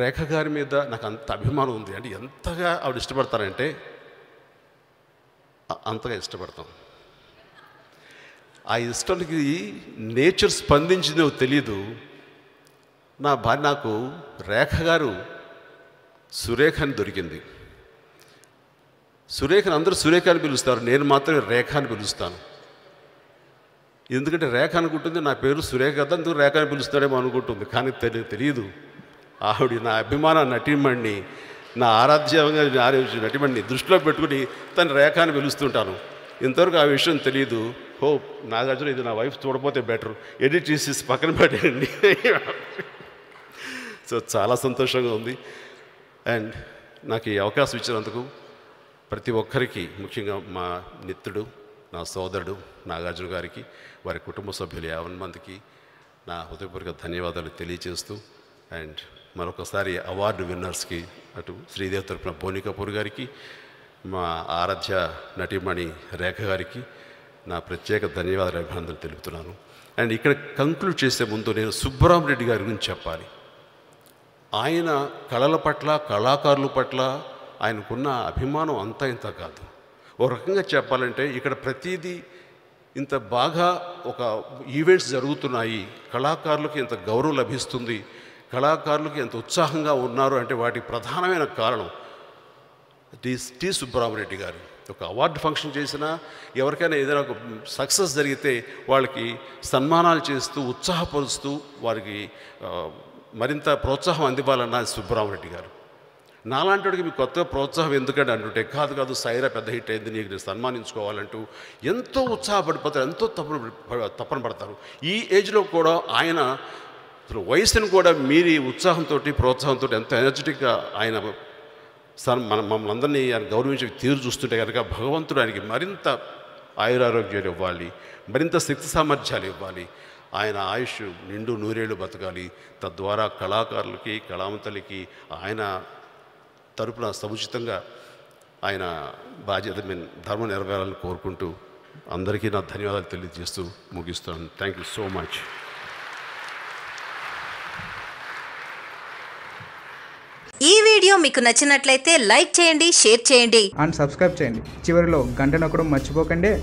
రేఖ గారి మీద నాకు అంత అభిమానం ఉంది అంటే ఎంతగా ఆవిడ ఇష్టపడతారంటే అంతగా ఇష్టపడతాం ఆ ఇష్టానికి నేచర్ స్పందించిందో తెలీదు నా భార్య నాకు రేఖ గారు సురేఖ అని దొరికింది సురేఖను అందరూ సురేఖ అని పిలుస్తారు నేను మాత్రమే రేఖ అని పిలుస్తాను ఎందుకంటే రేఖ అనుకుంటుంది నా పేరు సురేఖ కదా అందుకు రేఖ అని పిలుస్తాడేమో అనుకుంటుంది కానీ తెలియదు ఆవిడ నా అభిమాన నటిమణ్ణి నా ఆరాధ్యంగా నటిమణ్ణి దృష్టిలో పెట్టుకుని తన రేఖాన్ని పిలుస్తుంటాను ఇంతవరకు ఆ విషయం తెలియదు హో నాగార్జున ఇది నా వైఫ్ చూడపోతే బెటర్ ఎడిట్ చేసి పక్కన పెట్టేయండి సో చాలా సంతోషంగా ఉంది అండ్ నాకు ఈ అవకాశం ఇచ్చినందుకు ప్రతి ఒక్కరికి ముఖ్యంగా మా నిత్తుడు నా సోదరుడు నాగార్జున గారికి వారి కుటుంబ సభ్యులు యావన్ మందికి నా హృదయపూర్వక ధన్యవాదాలు తెలియజేస్తూ అండ్ మరొకసారి అవార్డు విన్నర్స్కి అటు శ్రీదేవి తరఫున బోని కపూర్ గారికి మా ఆరాధ్య నటిమణి రేఖ గారికి నా ప్రత్యేక ధన్యవాదాలు అభినందనలు తెలుపుతున్నాను అండ్ ఇక్కడ కంక్లూడ్ చేసే ముందు నేను సుబ్బరామరెడ్డి గారి గురించి చెప్పాలి ఆయన కళల పట్ల కళాకారుల పట్ల ఆయనకున్న అభిమానం అంతా ఇంత కాదు ఒక రకంగా చెప్పాలంటే ఇక్కడ ప్రతిదీ ఇంత బాగా ఒక ఈవెంట్స్ జరుగుతున్నాయి కళాకారులకు ఇంత గౌరవం లభిస్తుంది కళాకారులకు ఎంత ఉత్సాహంగా ఉన్నారు అంటే వాటికి ప్రధానమైన కారణం టి టి సుబ్బరామరెడ్డి గారు ఒక అవార్డు ఫంక్షన్ చేసినా ఎవరికైనా ఏదైనా ఒక సక్సెస్ జరిగితే వాళ్ళకి సన్మానాలు చేస్తూ ఉత్సాహపరుస్తూ వారికి మరింత ప్రోత్సాహం అందివ్వాలన్న సుబ్బరామరెడ్డి గారు నాలాంటి వాడికి మీకు కొత్తగా ప్రోత్సాహం ఎందుకంటే అంటుంటే కాదు కాదు సైరా పెద్ద హిట్ అయింది నీకు నేను సన్మానించుకోవాలంటూ ఎంతో ఉత్సాహపడిపోతారు ఎంతో తప్పు తప్పన పడతారు ఈ ఏజ్లో కూడా ఆయన అసలు వయసును కూడా మీరు ఉత్సాహంతో ప్రోత్సాహంతో ఎంత ఎనర్జెటిక్గా ఆయన సార్ మన మమ్మల్ని అందరినీ ఆయన గౌరవించే తీరు చూస్తుంటే కనుక భగవంతుడు ఆయనకి మరింత ఆయురారోగ్యాలు ఇవ్వాలి మరింత శక్తి సామర్థ్యాలు ఇవ్వాలి ఆయన ఆయుష్ నిండు నూరేళ్లు బతకాలి తద్వారా కళాకారులకి కళావంతులకి ఆయన తరపున సముచితంగా ఆయన బాధ్యత మీన్ ధర్మం నెరవేరాలని కోరుకుంటూ అందరికీ నా ధన్యవాదాలు తెలియజేస్తూ ముగిస్తాను thank you so much video మీకు నచ్చినట్లయితే లైక్ చేయండి షేర్ చేయండి అండ్ సబ్స్క్రైబ్ చేయండి చివరిలో గంట నొక్కడం మర్చిపోకండి